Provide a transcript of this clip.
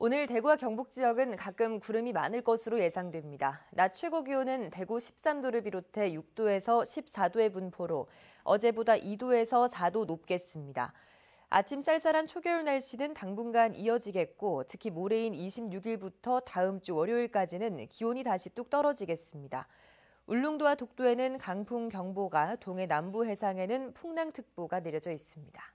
오늘 대구와 경북 지역은 가끔 구름이 많을 것으로 예상됩니다. 낮 최고 기온은 대구 13도를 비롯해 6도에서 14도의 분포로 어제보다 2도에서 4도 높겠습니다. 아침 쌀쌀한 초겨울 날씨는 당분간 이어지겠고 특히 모레인 26일부터 다음 주 월요일까지는 기온이 다시 뚝 떨어지겠습니다. 울릉도와 독도에는 강풍 경보가, 동해 남부 해상에는 풍랑특보가 내려져 있습니다.